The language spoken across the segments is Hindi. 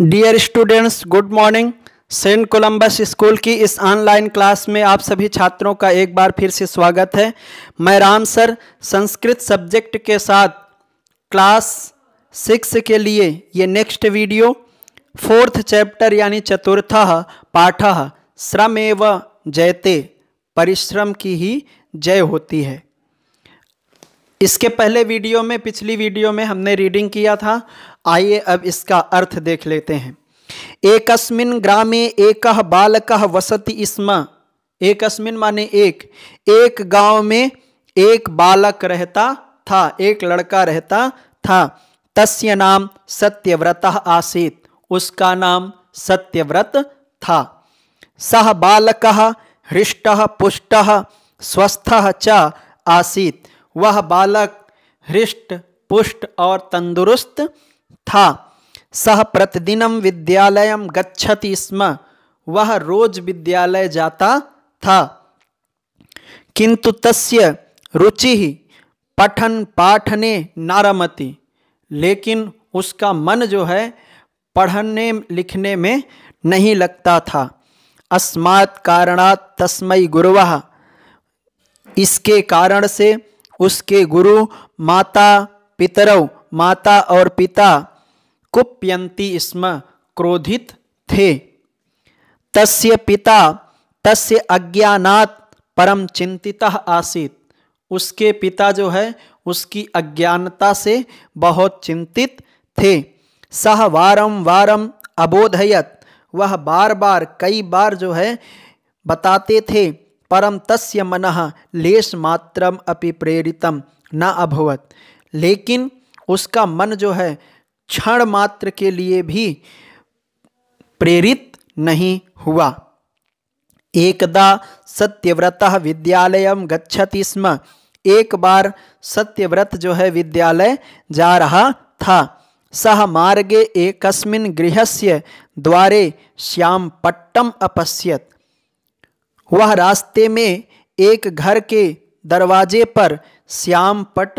dear students good morning Saint Columbus school की इस ऑनलाइन क्लास में आप सभी छात्रों का एक बार फिर से स्वागत है मैं राम सर संस्कृत सब्जेक्ट के साथ क्लास सिक्स के लिए ये नेक्स्ट वीडियो फोर्थ चैप्टर यानी चतुर्थ पाठ श्रम एव जयते परिश्रम की ही जय होती है इसके पहले वीडियो में पिछली वीडियो में हमने रीडिंग किया था आइए अब इसका अर्थ देख लेते हैं एकस्मिन ग्रामे एक बालक वसति स्म एकस्मिन माने एक एक गांव में एक बालक रहता था एक लड़का रहता था तस्य नाम सत्यव्रत आसीत उसका नाम सत्यव्रत था सह बालक हृष्ट पुष्ट स्वस्थ च आसीत वह बालक हृष्ट पुष्ट और तंदुरुस्त था सह प्रतिदिन विद्यालय गच्छति स्म वह रोज विद्यालय जाता था किंतु तस्य रुचि पठन पाठने नारमति लेकिन उसका मन जो है पढ़ने लिखने में नहीं लगता था अस्मात् कारणात् तस्मय गुरुवः इसके कारण से उसके गुरु माता पितरव माता और पिता कुप्यंती स्म क्रोधित थे तस्य पिता तस्य अज्ञानात परम चिंतित आसित उसके पिता जो है उसकी अज्ञानता से बहुत चिंतित थे सह वारम वारम अबोधयत वह बार बार कई बार जो है बताते थे परम तस्य मन लेश मात्रम अपि प्रेरितम न अभवत लेकिन उसका मन जो है क्षण मात्र के लिए भी प्रेरित नहीं हुआ एकदा सत्यव्रत विद्यालय गच्छति स्म एक बार सत्यव्रत जो है विद्यालय जा रहा था सह मार्गे एकस्मिन् गृहस्य द्वारे पट्टम अपश्यत वह रास्ते में एक घर के दरवाजे पर श्याम पट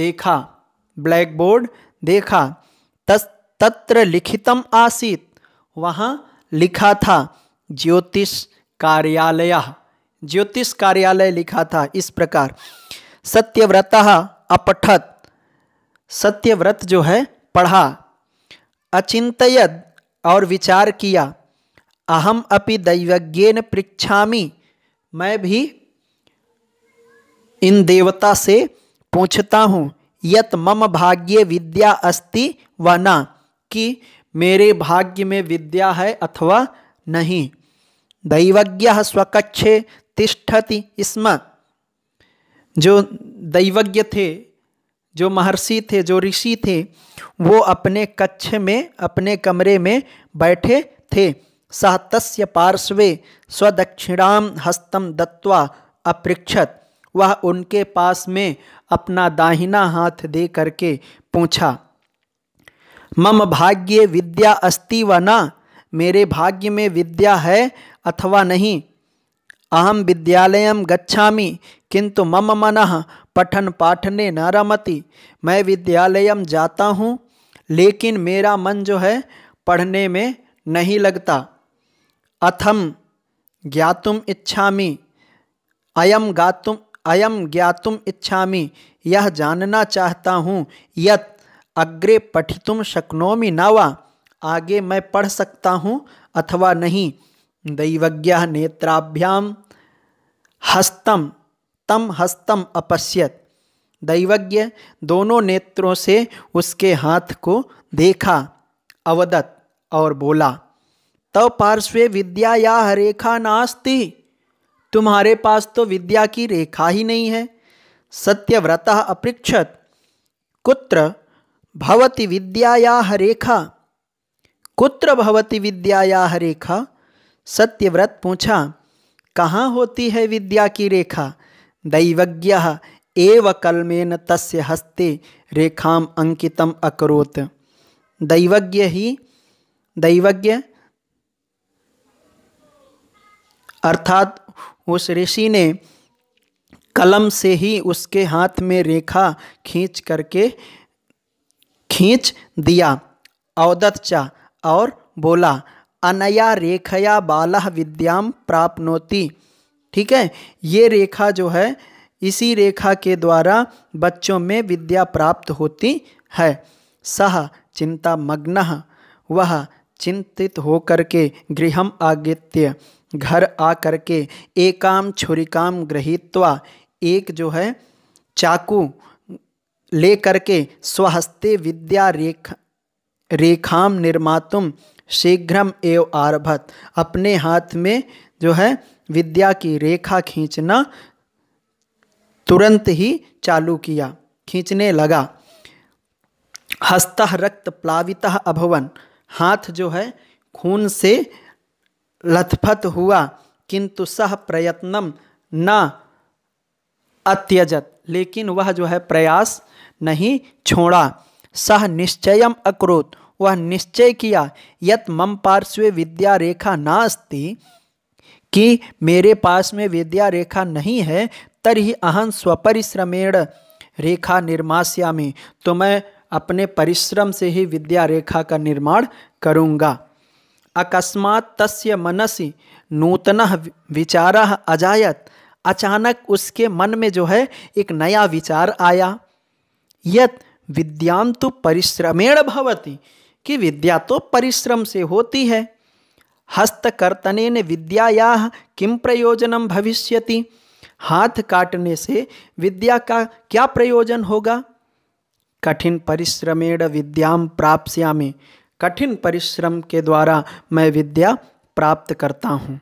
देखा ब्लैक बोर्ड देखा तस तत्र लिखितम आसीत वहाँ लिखा था ज्योतिष कार्यालय ज्योतिष कार्यालय लिखा था इस प्रकार सत्यव्रत अपठत सत्यव्रत जो है पढ़ा अचिंतयद और विचार किया अहम अपि दैवज्ञेन पृछामी मैं भी इन देवता से पूछता हूँ यत मम भाग्य विद्या अस्ति व न कि मेरे भाग्य में विद्या है अथवा नहीं दैवज्ञ स्वकक्षे तिष्ठति स्म जो दैवज्ञ थे जो महर्षि थे जो ऋषि थे वो अपने कक्ष में अपने कमरे में बैठे थे सह तस्य पार्श्वे स्वदक्षिणाम हस्तम दत्वा अपृक्षत वह उनके पास में अपना दाहिना हाथ दे करके पूछा मम भाग्य विद्या अस्ति व न मेरे भाग्य में विद्या है अथवा नहीं अहम विद्यालय गच्छा किंतु मम मन पठन पाठने न रमति मैं विद्यालय जाता हूँ लेकिन मेरा मन जो है पढ़ने में नहीं लगता अथम ज्ञातुम इच्छामि अयम गातुम अयम ज्ञातुम इच्छामि यह जानना चाहता हूँ यत अग्रे पठितुम शक्नोमि न आगे मैं पढ़ सकता हूँ अथवा नहीं दैवज्ञ नेत्राभ्याम हस्तम तम हस्तम अपश्यत दैवज्ञ दोनों नेत्रों से उसके हाथ को देखा अवदत और बोला तव पार्श्वे विद्या या रेखा नास्ति तुम्हारे पास तो विद्या की रेखा ही नहीं है सत्यव्रत अपृक्षत कुत्र भवति विद्या या रेखा कुत्र भवति विद्या या रेखा सत्यव्रत पूछा कहाँ होती है विद्या की रेखा दैवज्ञ एव कलमेन तस्य हस्ते रेखाम अंकितम अकरोत दैवज्ञ ही दैवज्ञ अर्थात उस ऋषि ने कलम से ही उसके हाथ में रेखा खींच करके खींच दिया अवदत्चा और बोला अनया रेखया बाला विद्याम प्राप्नोति ठीक है ये रेखा जो है इसी रेखा के द्वारा बच्चों में विद्या प्राप्त होती है सह चिंता मग्न वह चिंतित होकर के गृहम आगत्य घर आ करके एकाम छुरिकाम गृहित्वा एक जो है चाकू ले करके स्वहस्ते विद्या रेख रेखाम निर्मातुम शीघ्रम एव आरभत अपने हाथ में जो है विद्या की रेखा खींचना तुरंत ही चालू किया खींचने लगा हस्त रक्त प्लावित अभवन हाथ जो है खून से लथपथ हुआ किंतु सह प्रयत्नम न अत्यजत लेकिन वह जो है प्रयास नहीं छोड़ा सह निश्चय अक्रोत वह निश्चय किया यत मम पार्श्वे विद्या रेखा नास्ति कि मेरे पास में विद्या रेखा नहीं है तरी अहम स्वपरिश्रमेण रेखा निर्मास्यामी तो मैं अपने परिश्रम से ही विद्या रेखा का निर्माण करूँगा अकस्मात तस्य मनसि नूतन विचार अजायत अचानक उसके मन में जो है एक नया विचार आया यत विद्यां तो परिश्रमेण भवती कि विद्या तो परिश्रम से होती है हस्तकर्तन विद्याया किम प्रयोजनम भविष्यति हाथ काटने से विद्या का क्या प्रयोजन होगा कठिन परिश्रमेण विद्याम प्राप्स्यामि कठिन परिश्रम के द्वारा मैं विद्या प्राप्त करता हूँ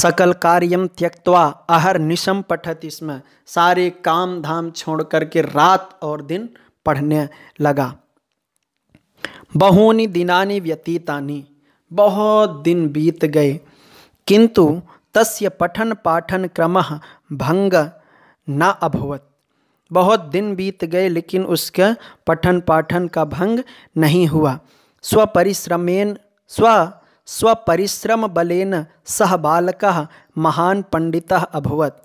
सकल कार्यम त्यक्वा अहर निशम पठत इसमें सारे काम धाम छोड़ करके रात और दिन पढ़ने लगा बहूनी दिनानी व्यतीता बहुत दिन बीत गए किंतु तस्य पठन पाठन क्रम भंग न अभवत बहुत दिन बीत गए लेकिन उसके पठन पाठन का भंग नहीं हुआ स्वपरिश्रमेन स्व स्वपरिश्रम बलेन सह बालक महान पंडित अभवत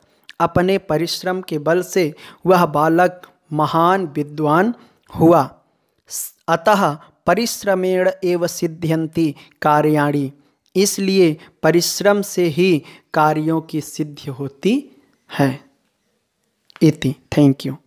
अपने परिश्रम के बल से वह बालक महान विद्वान हुआ अतः परिश्रमेण एव सिद्ध्यंति कार्याणी इसलिए परिश्रम से ही कार्यों की सिद्धि होती है इति थैंक यू